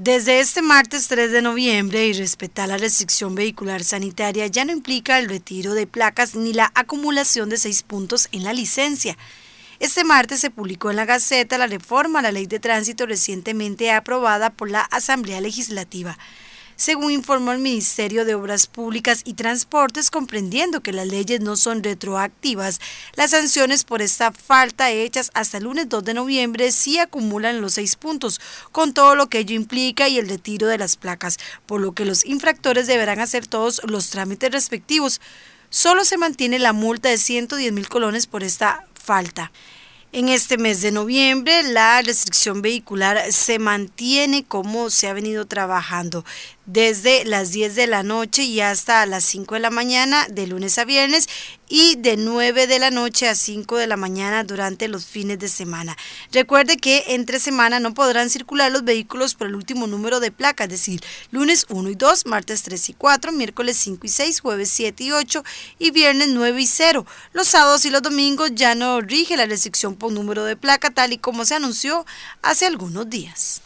Desde este martes 3 de noviembre y respetar la restricción vehicular sanitaria ya no implica el retiro de placas ni la acumulación de seis puntos en la licencia. Este martes se publicó en la Gaceta la reforma a la ley de tránsito recientemente aprobada por la Asamblea Legislativa según informó el Ministerio de Obras Públicas y Transportes, comprendiendo que las leyes no son retroactivas. Las sanciones por esta falta hechas hasta el lunes 2 de noviembre sí acumulan los seis puntos, con todo lo que ello implica y el retiro de las placas, por lo que los infractores deberán hacer todos los trámites respectivos. Solo se mantiene la multa de 110 mil colones por esta falta. En este mes de noviembre la restricción vehicular se mantiene como se ha venido trabajando desde las 10 de la noche y hasta las 5 de la mañana de lunes a viernes y de 9 de la noche a 5 de la mañana durante los fines de semana. Recuerde que entre semana no podrán circular los vehículos por el último número de placa, es decir, lunes 1 y 2, martes 3 y 4, miércoles 5 y 6, jueves 7 y 8 y viernes 9 y 0. Los sábados y los domingos ya no rige la restricción por número de placa tal y como se anunció hace algunos días.